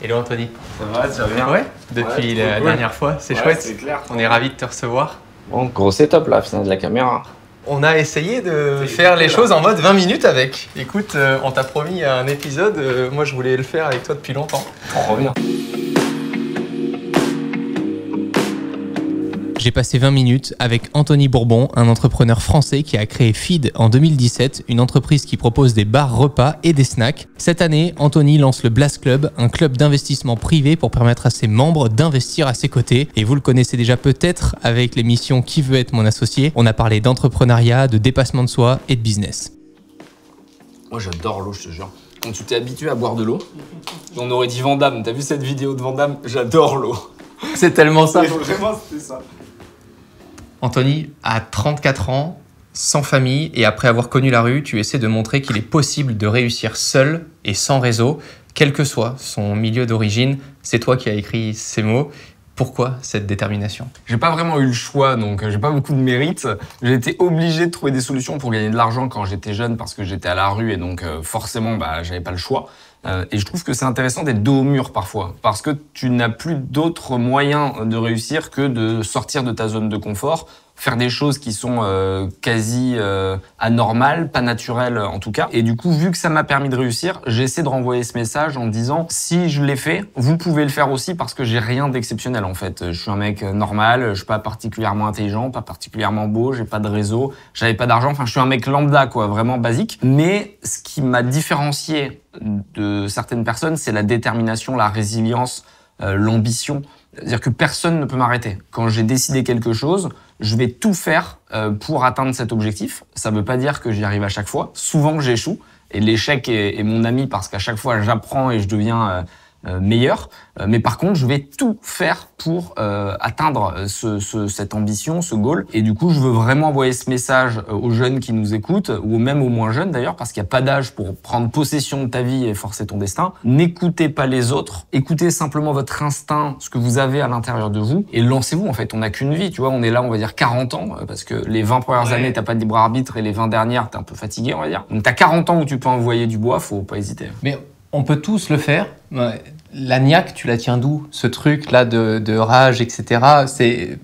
Hello Anthony. Ça va, ça va bien Ouais, depuis la dernière fois, c'est chouette. on est ravis de te recevoir. Bon, gros setup là, fin de la caméra. On a essayé de faire les choses en mode 20 minutes avec. Écoute, euh, on t'a promis un épisode, euh, moi je voulais le faire avec toi depuis longtemps. Trop bien. j'ai passé 20 minutes avec Anthony Bourbon, un entrepreneur français qui a créé Feed en 2017, une entreprise qui propose des bars repas et des snacks. Cette année, Anthony lance le Blast Club, un club d'investissement privé pour permettre à ses membres d'investir à ses côtés. Et vous le connaissez déjà peut-être avec l'émission Qui veut être mon associé On a parlé d'entrepreneuriat, de dépassement de soi et de business. Moi j'adore l'eau, je te jure. Quand tu t'es habitué à boire de l'eau, on aurait dit Vandame. T'as vu cette vidéo de Vandame J'adore l'eau. C'est tellement ça. vraiment, c'était ça. Anthony, à 34 ans, sans famille et après avoir connu la rue, tu essaies de montrer qu'il est possible de réussir seul et sans réseau, quel que soit son milieu d'origine. C'est toi qui as écrit ces mots. Pourquoi cette détermination J'ai pas vraiment eu le choix, donc euh, j'ai pas beaucoup de mérite. J'ai été obligé de trouver des solutions pour gagner de l'argent quand j'étais jeune parce que j'étais à la rue et donc euh, forcément bah, j'avais pas le choix. Euh, et je trouve que c'est intéressant d'être dos au mur parfois, parce que tu n'as plus d'autres moyens de réussir que de sortir de ta zone de confort faire des choses qui sont euh, quasi euh, anormales, pas naturelles en tout cas. Et du coup, vu que ça m'a permis de réussir, j'essaie de renvoyer ce message en disant si je l'ai fait, vous pouvez le faire aussi parce que j'ai rien d'exceptionnel en fait. Je suis un mec euh, normal, je suis pas particulièrement intelligent, pas particulièrement beau, j'ai pas de réseau, j'avais pas d'argent, enfin je suis un mec lambda quoi, vraiment basique. Mais ce qui m'a différencié de certaines personnes, c'est la détermination, la résilience, euh, l'ambition. C'est-à-dire que personne ne peut m'arrêter. Quand j'ai décidé quelque chose, je vais tout faire euh, pour atteindre cet objectif. Ça ne veut pas dire que j'y arrive à chaque fois. Souvent, j'échoue. Et l'échec est, mon ami parce qu'à chaque fois, j'apprends et je deviens euh, euh, meilleur. Euh, mais par contre, je vais tout faire pour euh, atteindre cette ambition, ce goal. Et du coup, je veux vraiment envoyer ce message aux jeunes qui nous écoutent, ou même aux moins jeunes d'ailleurs, parce qu'il n'y a pas d'âge pour prendre possession de ta vie et forcer ton destin. N'écoutez pas les autres, écoutez simplement votre instinct, ce que vous avez à l'intérieur de vous, et lancez-vous. En fait, on n'a qu'une vie, tu vois, on est là, on va dire 40 ans, parce que les 20 premières années, t'as pas de libre arbitre, et les 20 dernières, t'es un peu fatigué, on va dire. Donc t'as 40 ans où tu peux envoyer du bois, faut pas hésiter. Mais on peut tous le faire. La niaque, tu la tiens d'où Ce truc-là de, rage, etc. C'est,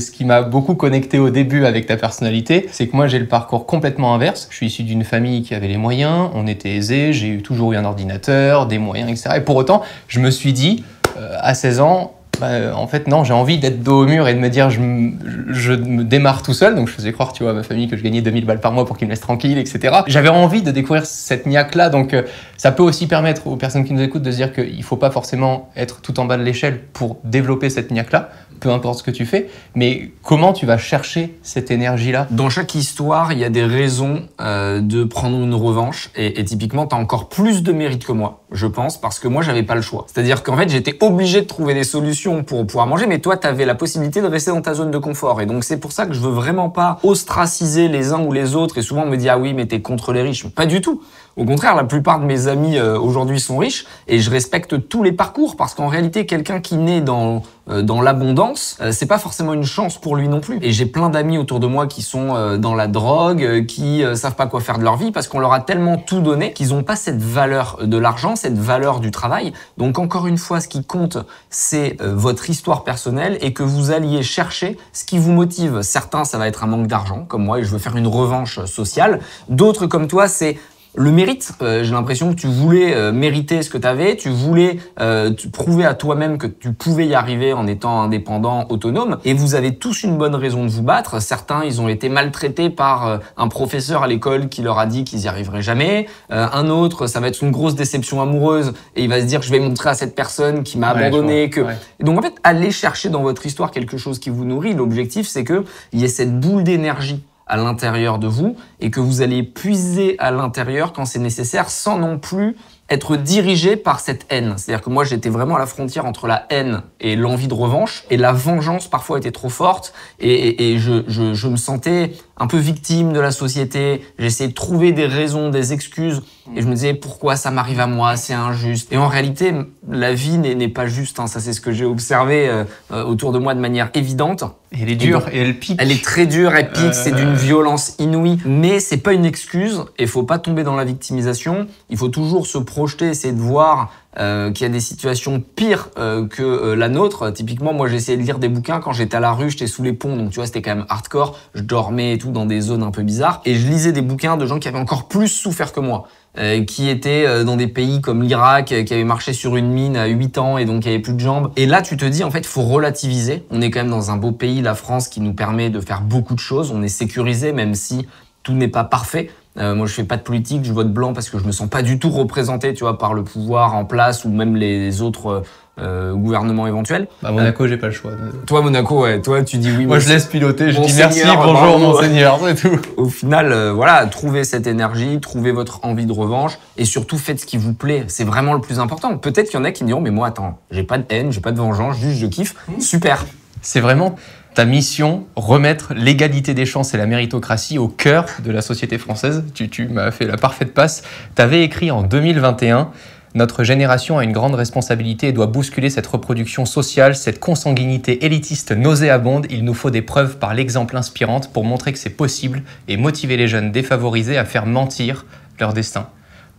ce qui m'a beaucoup connecté au début avec ta personnalité. C'est que moi, j'ai le parcours complètement inverse. Je suis issu d'une famille qui avait les moyens, on était aisés, j'ai eu toujours eu un ordinateur, des moyens, etc. Et pour autant, je me suis dit, euh, à 16 ans, bah, en fait, non, j'ai envie d'être dos au mur et de me dire, je, me démarre tout seul. Donc, je faisais croire, tu vois, à ma famille que je gagnais 2000 balles par mois pour qu'ils me laissent tranquille, etc. J'avais envie de découvrir cette niaque-là. Donc, euh, ça peut aussi permettre aux personnes qui nous écoutent de se dire qu'il ne faut pas forcément être tout en bas de l'échelle pour développer cette niaque-là, peu importe ce que tu fais. Mais comment tu vas chercher cette énergie-là Dans chaque histoire, il y a des raisons euh, de prendre une revanche. Et, et typiquement, tu as encore plus de mérite que moi je pense, parce que moi, j'avais pas le choix. C'est-à-dire qu'en fait, j'étais obligé de trouver des solutions pour pouvoir manger, mais toi, tu avais la possibilité de rester dans ta zone de confort. Et donc, c'est pour ça que je veux vraiment pas ostraciser les uns ou les autres et souvent on me dit, ah oui, mais t'es contre les riches. Pas du tout. Au contraire, la plupart de mes amis euh, aujourd'hui sont riches et je respecte tous les parcours parce qu'en réalité, quelqu'un qui naît dans euh, dans l'abondance, euh, c'est pas forcément une chance pour lui non plus. Et j'ai plein d'amis autour de moi qui sont euh, dans la drogue, qui savent pas quoi faire de leur vie parce qu'on leur a tellement tout donné qu'ils n'ont pas cette valeur de l'argent, cette valeur du travail. Donc encore une fois, ce qui compte, c'est votre histoire personnelle et que vous alliez chercher ce qui vous motive. Certains, ça va être un manque d'argent, comme moi, et je veux faire une revanche sociale. D'autres, comme toi, c'est le mérite. Euh, j'ai l'impression que tu voulais euh, mériter ce que tu avais, tu voulais euh, prouver à toi-même que tu pouvais y arriver en étant indépendant, autonome. Et vous avez tous une bonne raison de vous battre. Certains, ils ont été maltraités par un professeur à l'école qui leur a dit qu'ils y arriveraient jamais. un autre, ça va être une grosse déception amoureuse et il va se dire je vais montrer à cette personne qui m'a abandonné que. donc en fait, allez chercher dans votre histoire quelque chose qui vous nourrit. L'objectif, c'est que il y ait cette boule d'énergie à l'intérieur de vous et que vous allez puiser à l'intérieur quand c'est nécessaire sans non plus être dirigé par cette haine. C'est-à-dire que moi, j'étais vraiment à la frontière entre la haine et l'envie de revanche, et la vengeance parfois était trop forte, et, je, me sentais un peu victime de la société. J'essayais de trouver des raisons, des excuses, et je me disais pourquoi ça m'arrive à moi, c'est injuste. Et en réalité, la vie n'est pas juste. Hein. Ça, c'est ce que j'ai observé euh, euh, autour de moi de manière évidente. elle est dure, et, elle pique. Elle est très dure, elle pique, c'est d'une euh. violence inouïe. Mais c'est pas une excuse, et faut pas tomber dans la victimisation. Il faut toujours se projeter, essayer de voir euh, qu'il y a des situations pires euh, que euh, la nôtre. Typiquement, moi, j'essayais de lire des bouquins quand j'étais à la rue, j'étais sous les ponts, donc tu vois, c'était quand même hardcore. Je dormais et tout dans des zones un peu bizarres. Et je lisais des bouquins de gens qui avaient encore plus souffert que moi. qui étaient dans des pays comme l'Irak, qui avaient marché sur une mine à 8 ans et donc qui n'avaient plus de jambes. Et là, tu te dis, en fait, faut relativiser. On est quand même dans un beau pays, la France, qui nous permet de faire beaucoup de choses. On est sécurisé, même si tout n'est pas parfait. Euh, moi, je fais pas de politique, je vote blanc parce que je me sens pas du tout représenté, tu vois, par le pouvoir en place ou même les autres euh, gouvernements éventuels. À bah, Monaco, euh, j'ai pas le choix. Toi, Monaco, ouais, toi, tu dis oui. moi, je laisse piloter, je dis merci, bonjour, monseigneur, c'est tout. Au final, voilà, trouvez cette énergie, trouvez votre envie de revanche et surtout faites ce qui vous plaît. C'est vraiment le plus important. Peut-être qu'il y en a qui me diront, mais moi, attends, j'ai pas de haine, j'ai pas de vengeance, juste je kiffe. Mmh. Super. C'est vraiment ta mission, remettre l'égalité des chances et la méritocratie au cœur de la société française. Tu, m'as fait la parfaite passe. Tu avais écrit en 2021 notre génération a une grande responsabilité et doit bousculer cette reproduction sociale, cette consanguinité élitiste nauséabonde. Il nous faut des preuves par l'exemple inspirante pour montrer que c'est possible et motiver les jeunes défavorisés à faire mentir leur destin.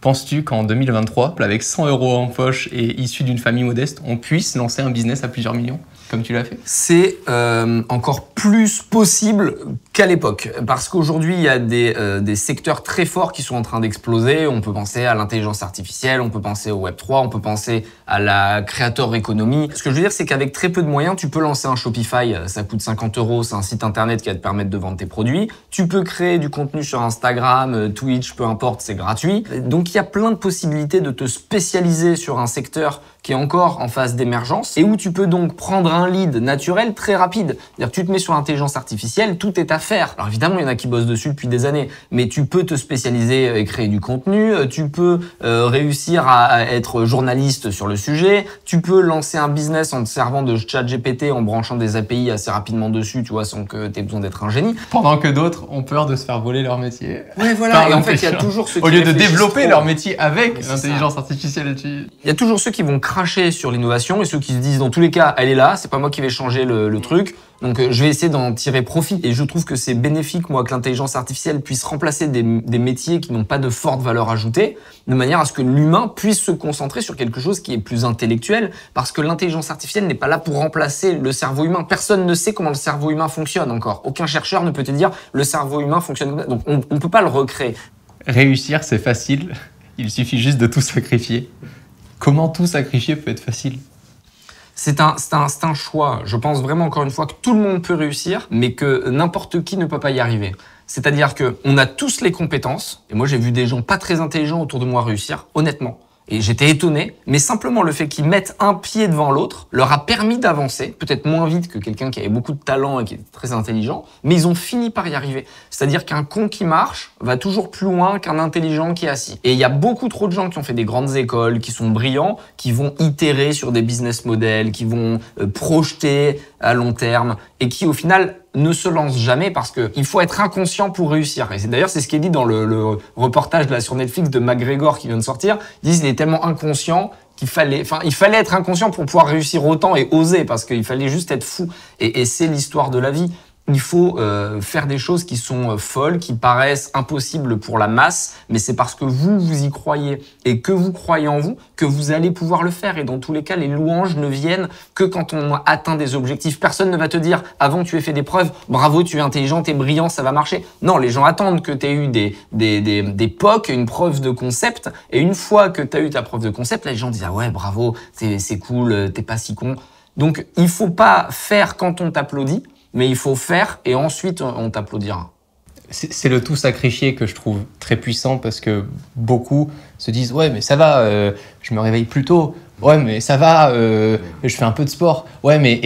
Penses-tu qu'en 2023, avec 100 euros en poche et issu d'une famille modeste, on puisse lancer un business à plusieurs millions tu l'as fait C'est euh, encore plus possible qu'à l'époque. Parce qu'aujourd'hui, il y a des, euh, des, secteurs très forts qui sont en train d'exploser. On peut penser à l'intelligence artificielle, on peut penser au Web3, on peut penser à la créateur économie. Ce que je veux dire, c'est qu'avec très peu de moyens, tu peux lancer un Shopify, ça coûte 50 euros, c'est un site internet qui va te permettre de vendre tes produits. Tu peux créer du contenu sur Instagram, euh, Twitch, peu importe, c'est gratuit. Donc il y a plein de possibilités de te spécialiser sur un secteur qui est encore en phase d'émergence et où tu peux donc prendre un lead naturel très rapide. C'est-à-dire tu te mets sur l'intelligence artificielle, tout est à faire. Alors évidemment, il y en a qui bossent dessus depuis des années, mais tu peux te spécialiser euh, et créer du contenu, euh, tu peux euh, réussir à, être journaliste sur le sujet, tu peux lancer un business en te servant de chat GPT, en branchant des API assez rapidement dessus, tu vois, sans que tu aies besoin d'être un génie. Pendant que d'autres ont peur de se faire voler leur métier. Ouais, voilà, et en fait, il y a toujours ceux Au lieu de développer leur métier avec l'intelligence artificielle, il y a toujours ceux qui vont craindre cracher sur l'innovation et ceux qui se disent dans tous les cas, elle est là, c'est pas moi qui vais changer le, mm. truc. Donc euh, je vais essayer d'en tirer profit et je trouve que c'est bénéfique, moi, que l'intelligence artificielle puisse remplacer des, des métiers qui n'ont pas de forte valeur ajoutée, de manière à ce que l'humain puisse se concentrer sur quelque chose qui est plus intellectuel, parce que l'intelligence artificielle n'est pas là pour remplacer le cerveau humain. Personne ne sait comment le cerveau humain fonctionne encore. Aucun chercheur ne peut te dire le cerveau humain fonctionne comme ça. Donc on ne peut pas le recréer. Réussir, c'est facile. Il suffit juste de tout sacrifier. Comment tout sacrifier peut être facile c'est un, un, choix. Je pense vraiment, encore une fois, que tout le monde peut réussir, mais que n'importe qui ne peut pas y arriver. C'est-à-dire qu'on a tous les compétences, et moi j'ai vu des gens pas très intelligents autour de moi réussir, honnêtement. Et j'étais étonné, mais simplement le fait qu'ils mettent un pied devant l'autre leur a permis d'avancer, peut-être moins vite que quelqu'un qui avait beaucoup de talent et qui était très intelligent, mais ils ont fini par y arriver. C'est-à-dire qu'un con qui marche va toujours plus loin qu'un intelligent qui est assis. Et il y a beaucoup trop de gens qui ont fait des grandes écoles, qui sont brillants, qui vont itérer sur des business models, qui vont euh, projeter à long terme, et qui au final ne se lance jamais parce que il faut être inconscient pour réussir. Et d'ailleurs, c'est ce qui est dit dans le, le reportage là sur Netflix de McGregor qui vient de sortir. Ils disent il est tellement inconscient qu'il fallait, enfin, il fallait être inconscient pour pouvoir réussir autant et oser parce qu'il fallait juste être fou. et c'est l'histoire de la vie il faut euh, faire des choses qui sont euh, folles, qui paraissent impossibles pour la masse, mais c'est parce que vous, vous y croyez et que vous croyez en vous que vous allez pouvoir le faire. Et dans tous les cas, les louanges ne viennent que quand on atteint des objectifs. Personne ne va te dire, avant tu aies fait des preuves, bravo, tu es intelligent, tu es brillant, ça va marcher. Non, les gens attendent que tu aies eu des, des, des, des POC, une preuve de concept. Et une fois que tu as eu ta preuve de concept, les gens disent, ah ouais, bravo, c'est cool, t'es pas si con. Donc, il faut pas faire quand on t'applaudit mais il faut faire et ensuite on t'applaudira. C'est le tout sacrifié que je trouve très puissant parce que beaucoup se disent ouais mais ça va, euh, je me réveille plus tôt, ouais mais ça va, euh, je fais un peu de sport, ouais mais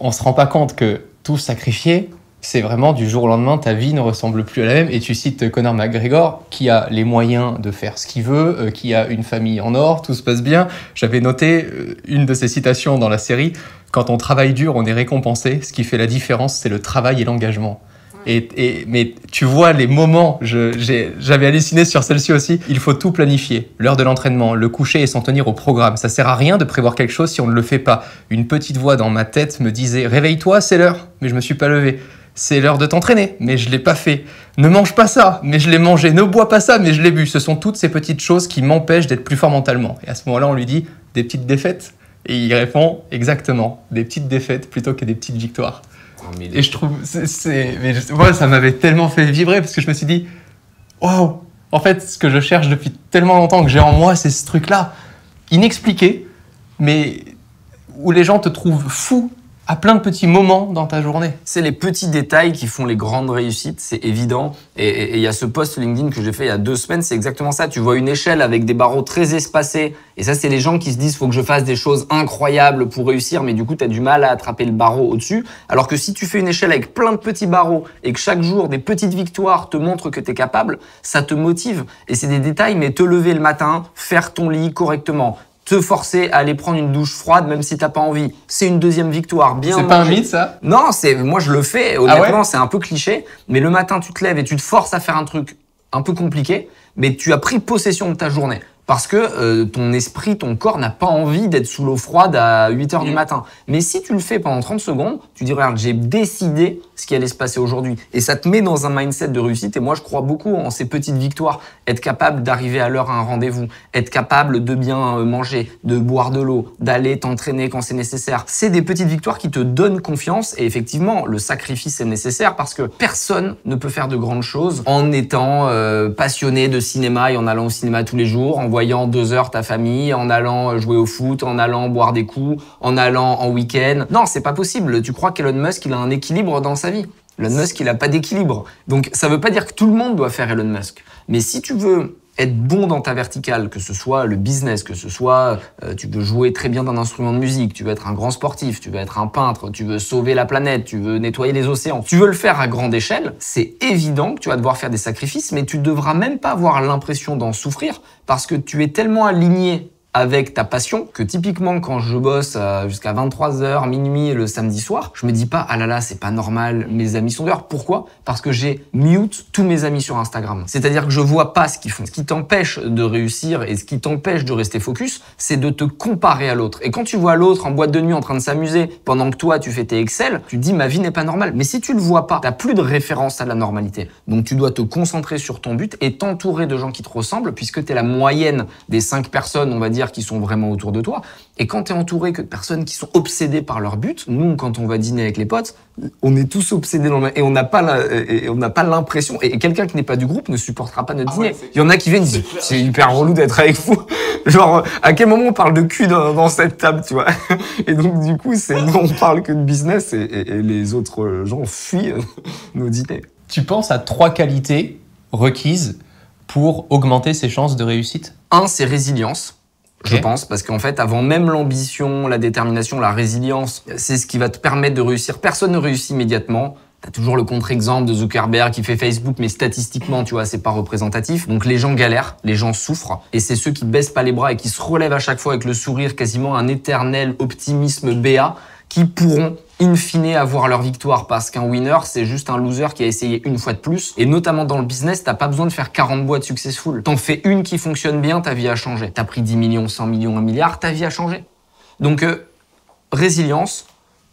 on se rend pas compte que tout sacrifié, c'est vraiment du jour au lendemain, ta vie ne ressemble plus à la même. Et tu cites Conor McGregor, qui a les moyens de faire ce qu'il veut, euh, qui a une famille en or, tout se passe bien. J'avais noté une de ses citations dans la série. Quand on travaille dur, on est récompensé. Ce qui fait la différence, c'est le travail et l'engagement. Et, et, mais tu vois les moments, j'avais halluciné sur celle-ci aussi. Il faut tout planifier. L'heure de l'entraînement, le coucher et s'en tenir au programme. Ça sert à rien de prévoir quelque chose si on ne le fait pas. Une petite voix dans ma tête me disait Réveille-toi, c'est l'heure. Mais je me suis pas levé. C'est l'heure de t'entraîner, mais je l'ai pas fait. Ne mange pas ça, mais je l'ai mangé. Ne bois pas ça, mais je l'ai bu. Ce sont toutes ces petites choses qui m'empêchent d'être plus fort mentalement. Et à ce moment-là, on lui dit des petites défaites et il répond exactement des petites défaites plutôt que des petites victoires. Oh, Et je trouve, c'est, mais moi, ça m'avait tellement fait vibrer parce que je me suis dit, waouh, en fait, ce que je cherche depuis tellement longtemps que j'ai en moi, c'est ce truc-là, inexpliqué, mais où les gens te trouvent fou à plein de petits moments dans ta journée. C'est les petits détails qui font les grandes réussites, c'est évident. Et il y a ce post LinkedIn que j'ai fait il y a deux semaines, c'est exactement ça. Tu vois une échelle avec des barreaux très espacés. Et ça, c'est les gens qui se disent, faut que je fasse des choses incroyables pour réussir, mais du coup, tu as du mal à attraper le barreau au-dessus. Alors que si tu fais une échelle avec plein de petits barreaux et que chaque jour, des petites victoires te montrent que tu es capable, ça te motive. Et c'est des détails, mais te lever le matin, faire ton lit correctement, te forcer à aller prendre une douche froide même si t'as pas envie. C'est une deuxième victoire. Bien. C'est pas un mythe ça Non, c'est moi je le fais. Ah honnêtement, c'est un peu cliché, mais le matin tu te lèves et tu te forces à faire un truc un peu compliqué, mais tu as pris possession de ta journée. Parce que euh, ton esprit, ton corps n'a pas envie d'être sous l'eau froide à 8 heures du mm. matin. Mais si tu le fais pendant 30 secondes, tu dis, regarde, j'ai décidé ce qui allait se passer aujourd'hui. Et ça te met dans un mindset de réussite. Et moi, je crois beaucoup en ces petites victoires. Être capable d'arriver à l'heure à un rendez-vous, être capable de bien euh, manger, de boire de l'eau, d'aller t'entraîner quand c'est nécessaire. C'est des petites victoires qui te donnent confiance. Et effectivement, le sacrifice est nécessaire parce que personne ne peut faire de grandes choses en étant euh, passionné de cinéma et en allant au cinéma tous les jours, en voyant deux heures ta famille, en allant jouer au foot, en allant boire des coups, en allant en week-end. Non, c'est pas possible. Tu crois qu'Elon Musk, il a un équilibre dans sa vie. Elon Musk, il n'a pas d'équilibre. Donc ça ne veut pas dire que tout le monde doit faire Elon Musk. Mais si tu veux être bon dans ta verticale, que ce soit le business, que ce soit euh, tu veux jouer très bien d'un instrument de musique, tu veux être un grand sportif, tu veux être un peintre, tu veux sauver la planète, tu veux nettoyer les océans, tu veux le faire à grande échelle, c'est évident que tu vas devoir faire des sacrifices, mais tu ne devras même pas avoir l'impression d'en souffrir parce que tu es tellement aligné avec ta passion, que typiquement quand je bosse euh, jusqu'à 23h, minuit le samedi soir, je me dis pas ah là là, c'est pas normal, mes amis sont dehors. Pourquoi Parce que j'ai mute tous mes amis sur Instagram. C'est-à-dire que je vois pas ce qu'ils font. Ce qui t'empêche de réussir et ce qui t'empêche de rester focus, c'est de te comparer à l'autre. Et quand tu vois l'autre en boîte de nuit en train de s'amuser pendant que toi tu fais tes Excel, tu te dis ma vie n'est pas normale. Mais si tu le vois pas, t'as plus de référence à la normalité. Donc tu dois te concentrer sur ton but et t'entourer de gens qui te ressemblent puisque tu es la moyenne des cinq personnes, on va dire qui sont vraiment autour de toi. Et quand tu es entouré que de personnes qui sont obsédées par leur but, nous, quand on va dîner avec les potes, on est tous obsédés dans et on n'a pas et on n'a pas l'impression et, quelqu'un qui n'est pas du groupe ne supportera pas notre ah dîner. Il y en a qui viennent disent c'est hyper relou d'être avec vous. Genre à quel moment on parle de cul dans, cette table, tu vois Et donc du coup, c'est on parle que de business et, et les autres gens fuient euh, nos dîners. Tu penses à trois qualités requises pour augmenter ses chances de réussite Un, c'est résilience je pense, parce qu'en fait, avant même l'ambition, la détermination, la résilience, c'est ce qui va te permettre de réussir. Personne ne réussit immédiatement. T'as toujours le contre-exemple de Zuckerberg qui fait Facebook, mais statistiquement, tu vois, c'est pas représentatif. Donc les gens galèrent, les gens souffrent, et c'est ceux qui baissent pas les bras et qui se relèvent à chaque fois avec le sourire, quasiment un éternel optimisme béat, qui pourront in fine avoir leur victoire parce qu'un winner c'est juste un loser qui a essayé une fois de plus et notamment dans le business t'as pas besoin de faire 40 boîtes successful t'en fais une qui fonctionne bien ta vie a changé t'as pris 10 millions 100 millions 1 milliard ta vie a changé donc euh, résilience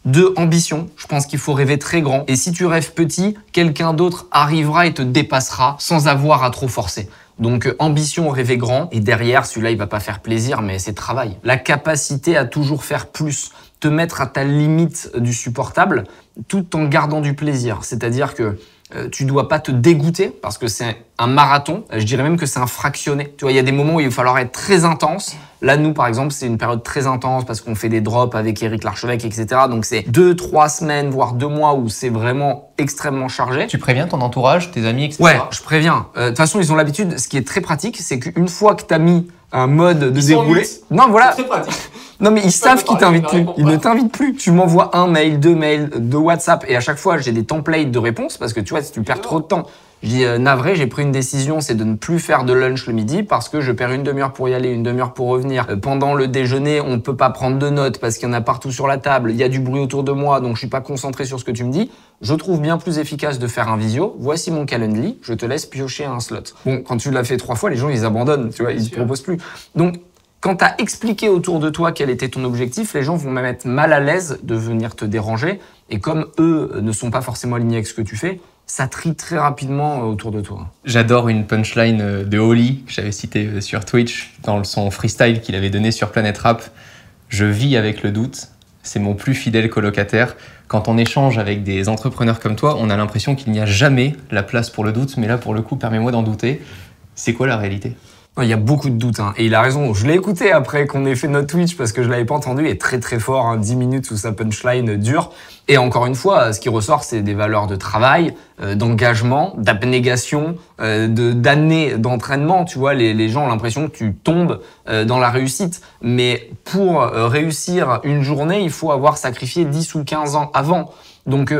deux, ambition. Je pense qu'il faut rêver très grand. Et si tu rêves petit, quelqu'un d'autre arrivera et te dépassera sans avoir à trop forcer. Donc euh, ambition, rêver grand. Et derrière, celui-là, il va pas faire plaisir, mais c'est travail. La capacité à toujours faire plus te mettre à ta limite du supportable tout en gardant du plaisir. C'est-à-dire que euh, tu dois pas te dégoûter parce que c'est un marathon. Je dirais même que c'est un fractionné. Tu vois, il y a des moments où il va falloir être très intense. Là, nous, par exemple, c'est une période très intense parce qu'on fait des drops avec Eric Larchevêque, etc. Donc, c'est deux, trois semaines, voire deux mois où c'est vraiment extrêmement chargé. Tu préviens ton entourage, tes amis, etc. Ouais, je préviens. Euh, de toute façon, ils ont l'habitude. Ce qui est très pratique, c'est qu'une fois que tu as mis un mode de déroulé. Non, voilà. C'est pratique. Non, mais ils savent qu'ils t'invitent plus. Ils ne t'invitent plus. Tu m'envoies un mail, deux mails, deux WhatsApp. Et à chaque fois, j'ai des templates de réponses parce que tu vois, si tu perds trop de temps. Je euh, navré, j'ai pris une décision, c'est de ne plus faire de lunch le midi parce que je perds une demi-heure pour y aller, une demi-heure pour revenir. Euh, pendant le déjeuner, on ne peut pas prendre de notes parce qu'il y en a partout sur la table, il y a du bruit autour de moi, donc je suis pas concentré sur ce que tu me dis. Je trouve bien plus efficace de faire un visio. Voici mon calendrier, je te laisse piocher un slot. Bon, quand tu l'as fait trois fois, les gens, ils abandonnent, tu vois, ils ne proposent plus. Donc, quand tu as expliqué autour de toi quel était ton objectif, les gens vont même être mal à l'aise de venir te déranger. Et comme eux euh, ne sont pas forcément alignés avec ce que tu fais, ça trie très rapidement euh, autour de toi. J'adore une punchline euh, de Holly que j'avais citée sur Twitch dans son freestyle qu'il avait donné sur Planet Rap. Je vis avec le doute, c'est mon plus fidèle colocataire. Quand on échange avec des entrepreneurs comme toi, on a l'impression qu'il n'y a jamais la place pour le doute, mais là pour le coup, permets-moi d'en douter. C'est quoi la réalité il y a beaucoup de doutes. Hein. Et il a raison. Je l'ai écouté après qu'on ait fait notre Twitch parce que je l'avais pas entendu. Et très très fort, 10 hein. minutes sous sa punchline dure. Et encore une fois, ce qui ressort, c'est des valeurs de travail, euh, d'engagement, d'abnégation, euh, d'années d'entraînement. Tu vois, les, gens ont l'impression que tu tombes euh, dans la réussite. Mais pour euh, réussir une journée, il faut avoir sacrifié 10 ou 15 ans avant. Donc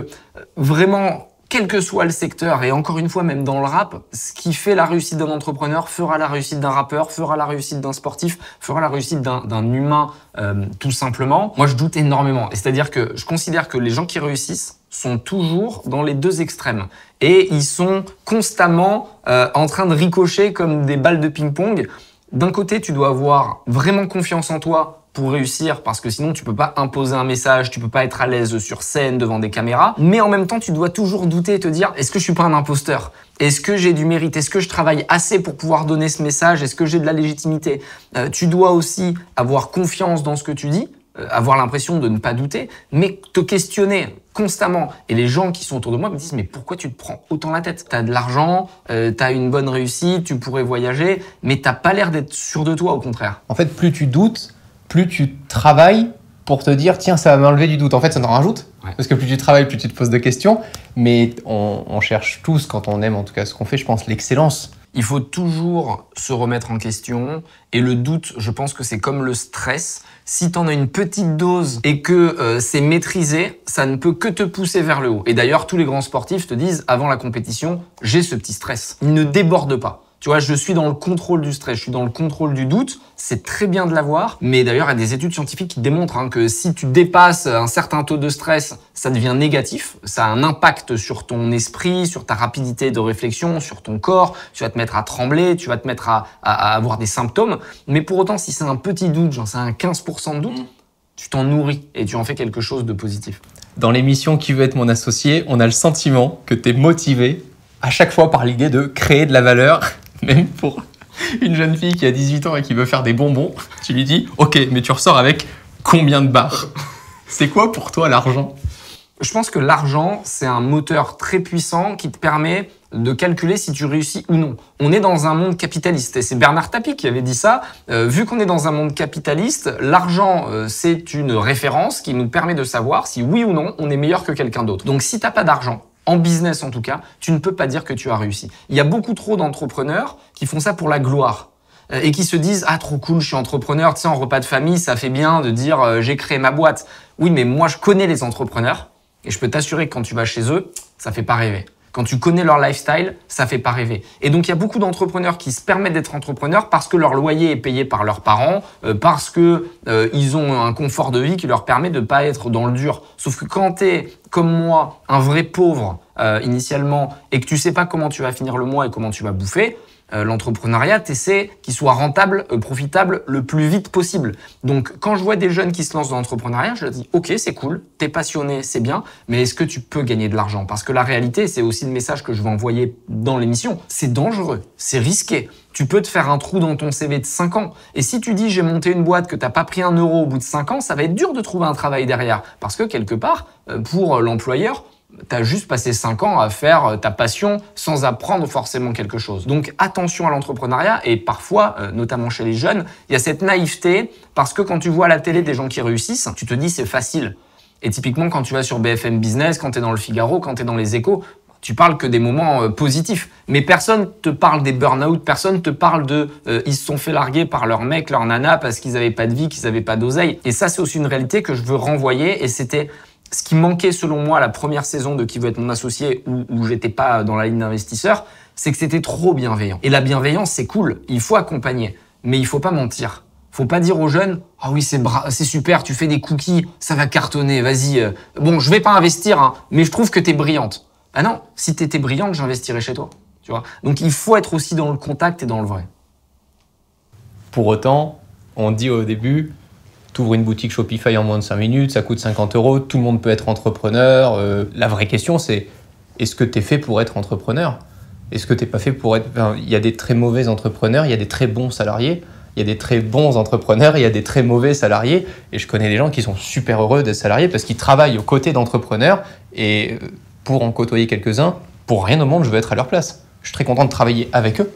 vraiment, quel que soit le secteur, et encore une fois, même dans le rap, ce qui fait la réussite d'un entrepreneur fera la réussite d'un rappeur, fera la réussite d'un sportif, fera la réussite d'un humain, euh, tout simplement. Moi, je doute énormément. C'est-à-dire que je considère que les gens qui réussissent sont toujours dans les deux extrêmes. Et ils sont constamment euh, en train de ricocher comme des balles de ping-pong. D'un côté, tu dois avoir vraiment confiance en toi pour réussir parce que sinon tu peux pas imposer un message, tu peux pas être à l'aise sur scène devant des caméras, mais en même temps tu dois toujours douter et te dire est-ce que je suis pas un imposteur Est-ce que j'ai du mérite Est-ce que je travaille assez pour pouvoir donner ce message Est-ce que j'ai de la légitimité euh, Tu dois aussi avoir confiance dans ce que tu dis, euh, avoir l'impression de ne pas douter, mais te questionner constamment. Et les gens qui sont autour de moi me disent mais pourquoi tu te prends autant la tête T'as de l'argent, euh, t'as une bonne réussite, tu pourrais voyager, mais t'as pas l'air d'être sûr de toi au contraire. En fait, plus tu doutes, plus tu travailles pour te dire tiens ça va m'enlever du doute. En fait ça en rajoute parce que plus tu travailles plus tu te poses de questions. Mais on, cherche tous quand on aime en tout cas ce qu'on fait je pense l'excellence. Il faut toujours se remettre en question et le doute je pense que c'est comme le stress. Si tu en as une petite dose et que euh, c'est maîtrisé ça ne peut que te pousser vers le haut. Et d'ailleurs tous les grands sportifs te disent avant la compétition j'ai ce petit stress. Il ne déborde pas. Tu vois, je suis dans le contrôle du stress, je suis dans le contrôle du doute. C'est très bien de l'avoir, mais d'ailleurs, il y a des études scientifiques qui démontrent hein, que si tu dépasses un certain taux de stress, ça devient négatif, ça a un impact sur ton esprit, sur ta rapidité de réflexion, sur ton corps, tu vas te mettre à trembler, tu vas te mettre à, à avoir des symptômes. Mais pour autant, si c'est un petit doute, genre c'est un 15% de doute, mm. tu t'en nourris et tu en fais quelque chose de positif. Dans l'émission Qui veut être mon associé, on a le sentiment que tu es motivé à chaque fois par l'idée de créer de la valeur même pour une jeune fille qui a 18 ans et qui veut faire des bonbons, tu lui dis Ok, mais tu ressors avec combien de barres C'est quoi pour toi l'argent Je pense que l'argent, c'est un moteur très puissant qui te permet de calculer si tu réussis ou non. On est dans un monde capitaliste et c'est Bernard Tapie qui avait dit ça. Euh, vu qu'on est dans un monde capitaliste, l'argent euh, c'est une référence qui nous permet de savoir si oui ou non on est meilleur que quelqu'un d'autre. Donc si t'as pas d'argent, en business en tout cas, tu ne peux pas dire que tu as réussi. Il y a beaucoup trop d'entrepreneurs qui font ça pour la gloire euh, et qui se disent ah trop cool je suis entrepreneur tu sais en repas de famille ça fait bien de dire euh, j'ai créé ma boîte oui mais moi je connais les entrepreneurs et je peux t'assurer que quand tu vas chez eux ça fait pas rêver quand tu connais leur lifestyle, ça fait pas rêver. Et donc, il y a beaucoup d'entrepreneurs qui se permettent d'être entrepreneurs parce que leur loyer est payé par leurs parents, euh, parce que euh, ils ont un confort de vie qui leur permet de ne pas être dans le dur. Sauf que quand tu es, comme moi, un vrai pauvre euh, initialement et que tu sais pas comment tu vas finir le mois et comment tu vas bouffer, euh, l'entrepreneuriat, c'est qu'il soit rentable, euh, profitable le plus vite possible. Donc, quand je vois des jeunes qui se lancent dans l'entrepreneuriat, je leur dis, OK, c'est cool, t'es passionné, c'est bien, mais est-ce que tu peux gagner de l'argent Parce que la réalité, c'est aussi le message que je vais envoyer dans l'émission, c'est dangereux, c'est risqué. Tu peux te faire un trou dans ton CV de 5 ans. Et si tu dis j'ai monté une boîte que t'as pas pris un euro au bout de 5 ans, ça va être dur de trouver un travail derrière. Parce que quelque part, euh, pour l'employeur, T'as juste passé 5 ans à faire euh, ta passion sans apprendre forcément quelque chose. Donc attention à l'entrepreneuriat et parfois, euh, notamment chez les jeunes, il y a cette naïveté parce que quand tu vois à la télé des gens qui réussissent, tu te dis c'est facile. Et typiquement quand tu vas sur BFM Business, quand tu es dans le Figaro, quand tu es dans les échos, tu parles que des moments euh, positifs. Mais personne te parle des burn-out, personne te parle de ils se sont fait larguer par leur mec, leur nana parce qu'ils n'avaient pas de vie, qu'ils n'avaient pas d'oseille. Et ça, c'est aussi une réalité que je veux renvoyer. Et c'était ce qui manquait selon moi à la première saison de Qui veut être mon associé où, où j'étais pas dans la ligne d'investisseur, c'est que c'était trop bienveillant. Et la bienveillance, c'est cool, il faut accompagner, mais il faut pas mentir. Faut pas dire aux jeunes "Ah oui, c'est c'est super, tu fais des cookies, ça va cartonner, vas-y. Euh. Bon, je vais pas investir hein, mais je trouve que tu es brillante." Ah non, si tu étais brillante, j'investirais chez toi, tu vois. Donc il faut être aussi dans le contact et dans le vrai. Pour autant, on dit au début T'ouvres une boutique Shopify en moins de 5 minutes, ça coûte 50 euros, tout le monde peut être entrepreneur. Euh, la vraie question, c'est est-ce que tu es fait pour être entrepreneur Est-ce que tu pas fait pour être. Il y a des très mauvais entrepreneurs, il y a des très bons salariés. Il y a des très bons entrepreneurs, il y a des très mauvais salariés. Et je connais des gens qui sont super heureux d'être salariés parce qu'ils travaillent aux côtés d'entrepreneurs. Et euh, pour en côtoyer quelques-uns, pour rien au monde, je veux être à leur place. Je suis très content de travailler avec eux,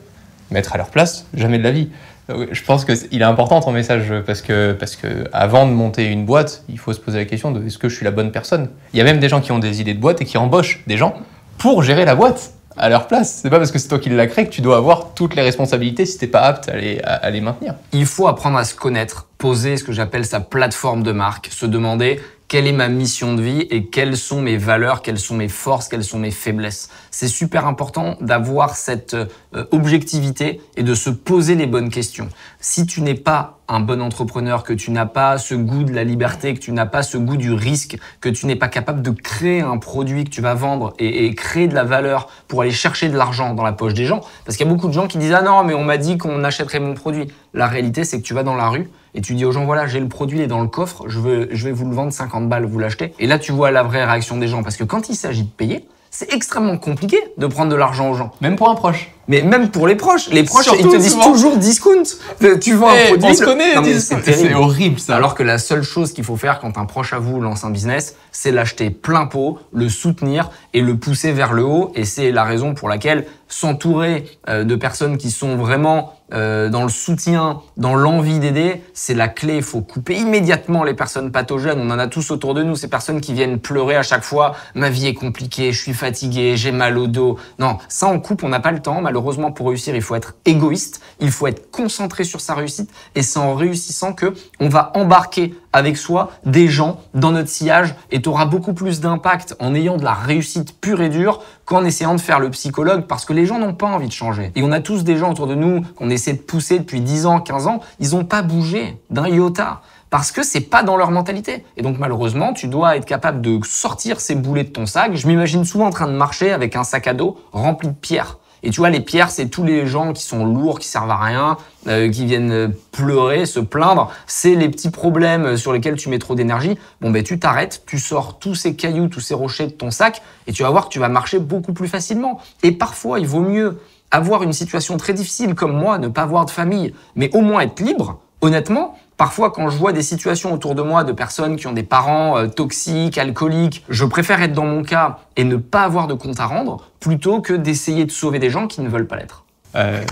mais être à leur place, jamais de la vie. Je pense qu'il est important ton message parce que, parce que avant de monter une boîte, il faut se poser la question de est-ce que je suis la bonne personne Il y a même des gens qui ont des idées de boîte et qui embauchent des gens pour gérer la boîte à leur place. C'est pas parce que c'est toi qui l'as créé que tu dois avoir toutes les responsabilités si t'es pas apte à les, à les maintenir. Il faut apprendre à se connaître, poser ce que j'appelle sa plateforme de marque, se demander quelle est ma mission de vie et quelles sont mes valeurs, quelles sont mes forces, quelles sont mes faiblesses. C'est super important d'avoir cette euh, objectivité et de se poser les bonnes questions. Si tu n'es pas un bon entrepreneur, que tu n'as pas ce goût de la liberté, que tu n'as pas ce goût du risque, que tu n'es pas capable de créer un produit que tu vas vendre et, créer de la valeur pour aller chercher de l'argent dans la poche des gens, parce qu'il y a beaucoup de gens qui disent ⁇ Ah non, mais on m'a dit qu'on achèterait mon produit ⁇ La réalité, c'est que tu vas dans la rue et tu dis aux gens voilà, j'ai le produit, il est dans le coffre, je, veux, je vais vous le vendre 50 balles, vous l'achetez. Et là, tu vois la vraie réaction des gens parce que quand il s'agit de payer, c'est extrêmement compliqué de prendre de l'argent aux gens. Même pour un proche. Mais même pour les proches, les proches, ils te disent toujours discount. Euh, tu vois un eh, produit. On c'est horrible ça. Alors que la seule chose qu'il faut faire quand un proche à vous lance un business, c'est l'acheter plein pot, le soutenir et le pousser vers le haut. Et c'est la raison pour laquelle s'entourer euh, de personnes qui sont vraiment euh, dans le soutien, dans l'envie d'aider, c'est la clé. Il faut couper immédiatement les personnes pathogènes. On en a tous autour de nous, ces personnes qui viennent pleurer à chaque fois. Ma vie est compliquée, je suis fatigué, j'ai mal au dos. Non, ça on coupe, on n'a pas le temps malheureusement Malheureusement, pour réussir, il faut être égoïste, il faut être concentré sur sa réussite et c'est en réussissant que on va embarquer avec soi des gens dans notre sillage et tu auras beaucoup plus d'impact en ayant de la réussite pure et dure qu'en essayant de faire le psychologue parce que les gens n'ont pas envie de changer. Et on a tous des gens autour de nous qu'on essaie de pousser depuis 10 ans, 15 ans, ils n'ont pas bougé d'un iota parce que c'est pas dans leur mentalité. Et donc malheureusement, tu dois être capable de sortir ces boulets de ton sac. Je m'imagine souvent en train de marcher avec un sac à dos rempli de pierres. Et tu vois, les pierres, c'est tous les gens qui sont lourds, qui servent à rien, euh, qui viennent euh, pleurer, se plaindre. C'est les petits problèmes euh, sur lesquels tu mets trop d'énergie. Bon, ben tu t'arrêtes, tu sors tous ces cailloux, tous ces rochers de ton sac, et tu vas voir que tu vas marcher beaucoup plus facilement. Et parfois, il vaut mieux avoir une situation très difficile comme moi, ne pas avoir de famille, mais au moins être libre, honnêtement, Parfois, quand je vois des situations autour de moi de personnes qui ont des parents euh, toxiques, alcooliques, je préfère être dans mon cas et ne pas avoir de compte à rendre plutôt que d'essayer de sauver des gens qui ne veulent pas l'être. Euh,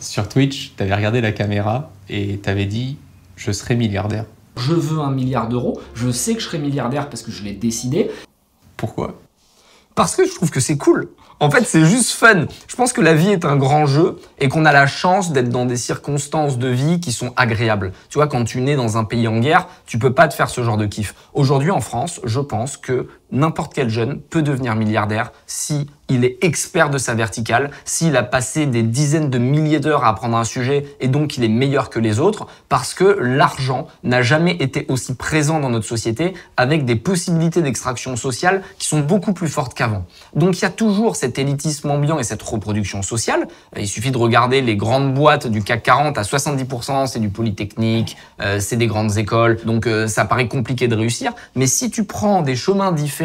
sur Twitch, tu avais regardé la caméra et tu avais dit Je serai milliardaire. Je veux un milliard d'euros. Je sais que je serai milliardaire parce que je l'ai décidé. Pourquoi Parce que je trouve que c'est cool. En fait, c'est juste fun. Je pense que la vie est un grand jeu et qu'on a la chance d'être dans des circonstances de vie qui sont agréables. Tu vois, quand tu nais dans un pays en guerre, tu peux pas te faire ce genre de kiff. Aujourd'hui, en France, je pense que n'importe quel jeune peut devenir milliardaire si il est expert de sa verticale, s'il a passé des dizaines de milliers d'heures à apprendre un sujet et donc il est meilleur que les autres, parce que l'argent n'a jamais été aussi présent dans notre société avec des possibilités d'extraction sociale qui sont beaucoup plus fortes qu'avant. Donc il y a toujours cet élitisme ambiant et cette reproduction sociale. Euh, il suffit de regarder les grandes boîtes du CAC 40 à 70%, c'est du polytechnique, euh, c'est des grandes écoles, donc euh, ça paraît compliqué de réussir. Mais si tu prends des chemins différents,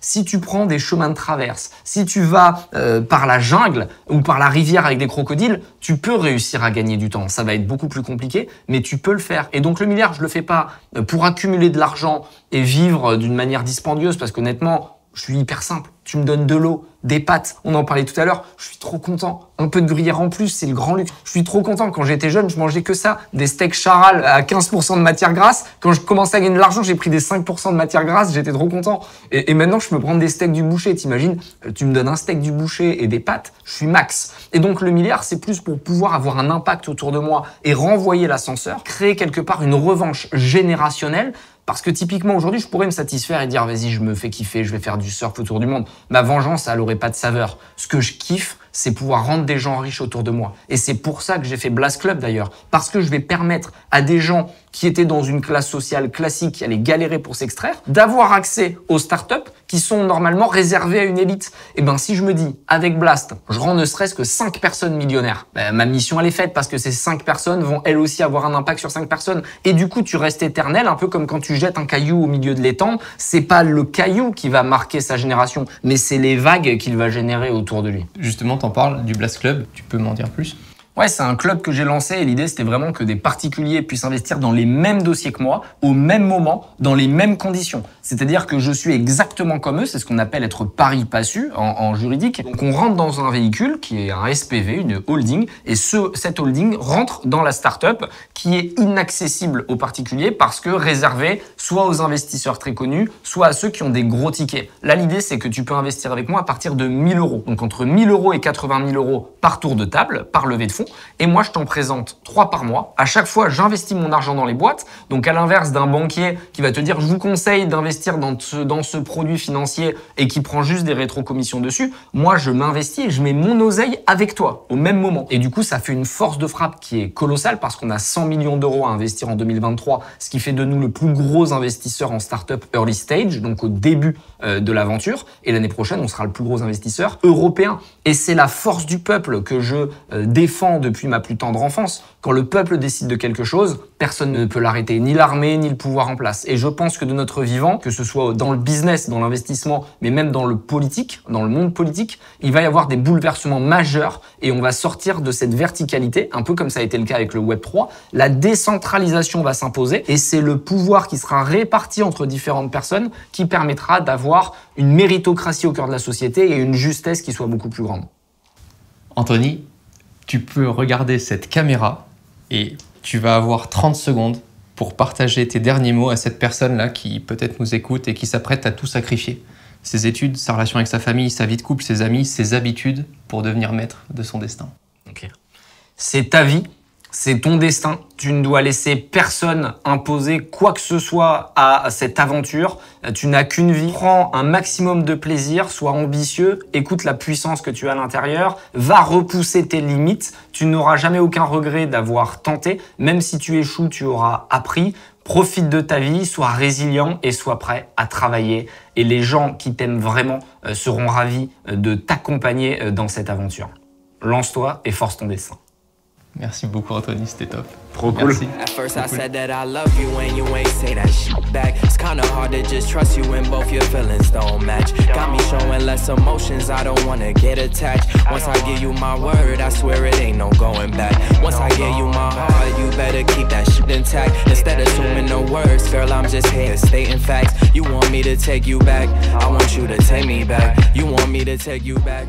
si tu prends des chemins de traverse, si tu vas euh, par la jungle ou par la rivière avec des crocodiles, tu peux réussir à gagner du temps. Ça va être beaucoup plus compliqué, mais tu peux le faire. Et donc le milliard, je le fais pas euh, pour accumuler de l'argent et vivre euh, d'une manière dispendieuse, parce qu'honnêtement, je suis hyper simple. Tu me donnes de l'eau, des pâtes, on en parlait tout à l'heure, je suis trop content. Un peu de gruyère en plus, c'est le grand luxe. Je suis trop content. Quand j'étais jeune, je mangeais que ça. Des steaks charal à 15% de matière grasse. Quand je commençais à gagner de l'argent, j'ai pris des 5% de matière grasse, j'étais trop content. Et, maintenant, je peux prendre des steaks du boucher, t'imagines euh, Tu me donnes un steak du boucher et des pâtes, je suis max. Et donc, le milliard, c'est plus pour pouvoir avoir un impact autour de moi et renvoyer l'ascenseur, créer quelque part une revanche générationnelle parce que typiquement aujourd'hui, je pourrais me satisfaire et dire vas-y, je me fais kiffer, je vais faire du surf autour du monde. Ma vengeance, elle n'aurait pas de saveur. Ce que je kiffe, c'est pouvoir rendre des gens riches autour de moi. Et c'est pour ça que j'ai fait Blast Club d'ailleurs, parce que je vais permettre à des gens qui était dans une classe sociale classique qui allait galérer pour s'extraire, d'avoir accès aux startups qui sont normalement réservées à une élite. Et eh ben si je me dis, avec Blast, je rends ne serait-ce que 5 personnes millionnaires, ben, ma mission elle est faite parce que ces 5 personnes vont elles aussi avoir un impact sur 5 personnes. Et du coup, tu restes éternel, un peu comme quand tu jettes un caillou au milieu de l'étang. C'est pas le caillou qui va marquer sa génération, mais c'est les vagues qu'il va générer autour de lui. Justement, t'en parles du Blast Club, tu peux m'en dire plus Ouais, c'est un club que j'ai lancé et l'idée c'était vraiment que des particuliers puissent investir dans les mêmes dossiers que moi, au même moment, dans les mêmes conditions. C'est-à-dire que je suis exactement comme eux, c'est ce qu'on appelle être pari passu en, juridique. Donc on rentre dans un véhicule qui est un SPV, une holding, et ce, cette holding rentre dans la start-up qui est inaccessible aux particuliers parce que réservée soit aux investisseurs très connus, soit à ceux qui ont des gros tickets. Là l'idée c'est que tu peux investir avec moi à partir de 1000 euros. Donc entre 1000 euros et 80 000 euros par tour de table, par levée de fonds et moi, je t'en présente trois par mois. À chaque fois, j'investis mon argent dans les boîtes. Donc, à l'inverse d'un banquier qui va te dire, je vous conseille d'investir dans ce, produit financier et qui prend juste des rétrocommissions dessus, moi, je m'investis et je mets mon oseille avec toi au même moment. Et du coup, ça fait une force de frappe qui est colossale parce qu'on a 100 millions d'euros à investir en 2023, ce qui fait de nous le plus gros investisseur en startup early stage, donc au début euh, de l'aventure. Et l'année prochaine, on sera le plus gros investisseur européen. Et c'est la force du peuple que je euh, défends depuis ma plus tendre enfance. Quand le peuple décide de quelque chose, personne ne peut l'arrêter, ni l'armée, ni le pouvoir en place. Et je pense que de notre vivant, que ce soit dans le business, dans l'investissement, mais même dans le politique, dans le monde politique, il va y avoir des bouleversements majeurs et on va sortir de cette verticalité, un peu comme ça a été le cas avec le Web 3. La décentralisation va s'imposer et c'est le pouvoir qui sera réparti entre différentes personnes qui permettra d'avoir une méritocratie au cœur de la société et une justesse qui soit beaucoup plus grande. Anthony, tu peux regarder cette caméra et tu vas avoir 30 secondes pour partager tes derniers mots à cette personne-là qui peut-être nous écoute et qui s'apprête à tout sacrifier. Ses études, sa relation avec sa famille, sa vie de couple, ses amis, ses habitudes pour devenir maître de son destin. C'est ta vie, c'est ton destin. Tu ne dois laisser personne imposer quoi que ce soit à cette aventure. Tu n'as qu'une vie. Prends un maximum de plaisir, sois ambitieux, écoute la puissance que tu as à l'intérieur, va repousser tes limites. Tu n'auras jamais aucun regret d'avoir tenté. Même si tu échoues, tu auras appris. Profite de ta vie, sois résilient et sois prêt à travailler. Et les gens qui t'aiment vraiment euh, seront ravis euh, de t'accompagner euh, dans cette aventure. Lance-toi et force ton destin. Merci beaucoup Anthony, c'était top. Trop cool. At first I said that I love you and you ain't say that shit back. It's kinda hard to just trust you when both your feelings don't match. Got me showing less emotions, I don't wanna get attached. Once I give you my word, I swear it ain't no going back. Once I give you my heart, you better keep that shit intact. Instead of assuming the words, girl, I'm just here stating facts. You want me to take you back, I want you to take me back. You want me to take you back.